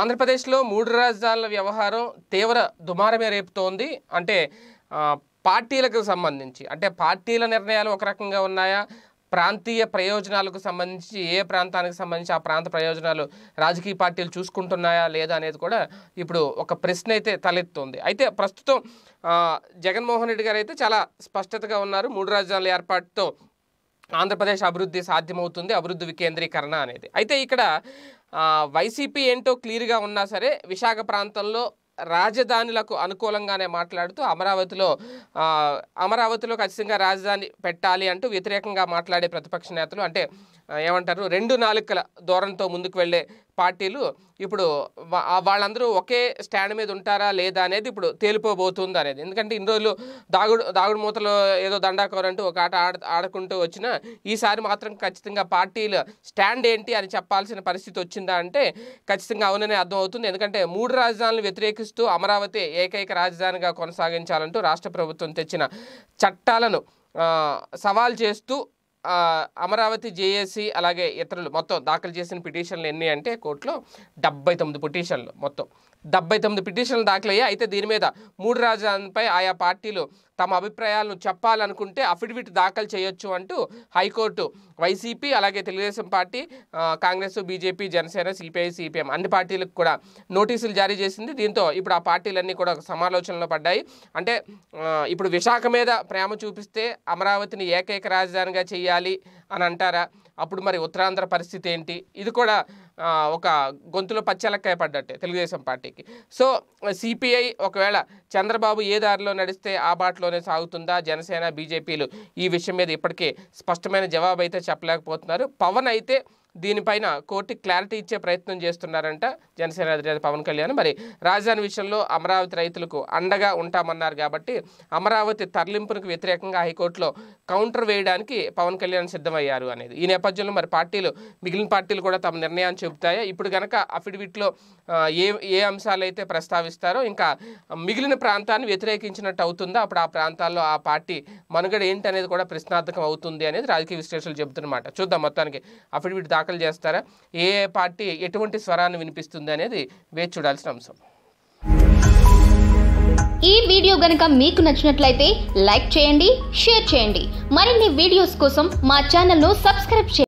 ఆంధ్రప్రదేశ్లో మూడు రాజధానుల వ్యవహారం తీవ్ర దుమారమే రేపుతోంది అంటే పార్టీలకు సంబంధించి అంటే పార్టీల నిర్ణయాలు ఒక రకంగా ఉన్నాయా ప్రాంతీయ ప్రయోజనాలకు సంబంధించి ఏ ప్రాంతానికి సంబంధించి ఆ ప్రాంత ప్రయోజనాలు రాజకీయ పార్టీలు చూసుకుంటున్నాయా లేదా అనేది కూడా ఇప్పుడు ఒక ప్రశ్న అయితే తలెత్తుంది అయితే ప్రస్తుతం జగన్మోహన్ రెడ్డి గారు అయితే చాలా స్పష్టతగా ఉన్నారు మూడు రాజధానుల ఏర్పాటుతో ఆంధ్రప్రదేశ్ అభివృద్ధి సాధ్యమవుతుంది అభివృద్ధి వికేంద్రీకరణ అనేది అయితే ఇక్కడ వైసీపీ ఏంటో క్లియర్గా ఉన్నా సరే విశాఖ ప్రాంతంలో రాజధానులకు అనుకూలంగానే మాట్లాడుతూ అమరావతిలో అమరావతిలో ఖచ్చితంగా రాజధాని పెట్టాలి అంటూ వ్యతిరేకంగా మాట్లాడే ప్రతిపక్ష నేతలు అంటే ఏమంటారు రెండు నాలుకల దూరంతో ముందుకు వెళ్ళే పార్టీలు ఇప్పుడు వాళ్ళందరూ ఒకే స్టాండ్ మీద ఉంటారా లేదా అనేది ఇప్పుడు తేలిపోబోతుంది అనేది ఎందుకంటే ఇన్ని రోజులు దాగుడు దాగుడు మూతలో ఏదో దండాకోరంటూ ఒక ఆట ఆడ ఆడుకుంటూ వచ్చిన ఈసారి మాత్రం ఖచ్చితంగా పార్టీలు స్టాండ్ ఏంటి అని చెప్పాల్సిన పరిస్థితి వచ్చిందా అంటే ఖచ్చితంగా అవుననే అర్థమవుతుంది ఎందుకంటే మూడు రాజధానులు వ్యతిరేకిస్తూ అమరావతి ఏకైక రాజధానిగా కొనసాగించాలంటూ రాష్ట్ర ప్రభుత్వం తెచ్చిన చట్టాలను సవాల్ చేస్తూ అమరావతి జేఏసీ అలాగే ఇతరులు మొత్తం దాఖలు చేసిన పిటిషన్లు ఎన్ని అంటే కోర్టులో డెబ్బై తొమ్మిది పిటిషన్లు మొత్తం డెబ్బై తొమ్మిది పిటిషన్లు దాఖలయ్యాయి అయితే దీని మీద మూడు రాజధానిపై ఆయా పార్టీలు తమ అభిప్రాయాలను చెప్పాలనుకుంటే అఫిడవిట్ దాఖలు చేయొచ్చు అంటూ హైకోర్టు వైసీపీ అలాగే Telugu Desam party Congress BJP Janasena CPI CPM అన్ని పార్టీలకు కూడా నోటీసులు జారీ చేసింది దీంతో ఇప్పుడు ఆ పార్టీలన్నీ కూడా సమాలోచనలో పడ్డాయి అంటే ఇప్పుడు విశాఖ మీద ప్రేమ చూపిస్తే అమరావతిని ఏకైక రాజధానిగా చేయాలి చేయాలి అని అంటారా అప్పుడు మరి ఉత్తరాంధ్ర పరిస్థితి ఏంటి ఇది కూడా ఒక గొంతులో పచ్చలక్కాయ పడ్డట్టే తెలుగుదేశం పార్టీకి సో సిపిఐ ఒకవేళ చంద్రబాబు ఏ దారిలో నడిస్తే ఆ బాటలోనే సాగుతుందా జనసేన బీజేపీలు ఈ విషయం మీద ఇప్పటికే స్పష్టమైన జవాబు అయితే చెప్పలేకపోతున్నారు పవన్ అయితే దీనిపైన కోర్టు క్లారిటీ ఇచ్చే ప్రయత్నం చేస్తున్నారంట జనసేన అధినేత పవన్ కళ్యాణ్ మరి రాజధాని విషయంలో అమరావతి రైతులకు అండగా ఉంటామన్నారు కాబట్టి అమరావతి తరలింపునకు వ్యతిరేకంగా హైకోర్టులో కౌంటర్ వేయడానికి పవన్ కళ్యాణ్ సిద్ధమయ్యారు అనేది ఈ నేపథ్యంలో మరి పార్టీలు మిగిలిన పార్టీలు కూడా తమ నిర్ణయాన్ని చెబుతాయా ఇప్పుడు కనుక అఫిడవిట్లో ఏ ఏ అంశాలైతే ప్రస్తావిస్తారో ఇంకా మిగిలిన ప్రాంతాన్ని వ్యతిరేకించినట్టు అవుతుందో అప్పుడు ఆ ప్రాంతాల్లో ఆ పార్టీ మనుగడ ఏంటనేది కూడా ప్రశ్నార్థకం అవుతుంది అనేది రాజకీయ విశ్లేషణలు చెబుతున్నమాట చూద్దాం మొత్తానికి అఫిడవిట్ దాకా దాఖలు చేస్తారా ఏ పార్టీ ఎటువంటి స్వరాన్ని వినిపిస్తుంది అనేది వేచి చూడాల్సిన అంశం ఈ వీడియో గనుక మీకు నచ్చినట్లయితే లైక్ చేయండి షేర్ చేయండి మరిన్ని వీడియోస్ కోసం మా ను సబ్స్క్రైబ్ చేయండి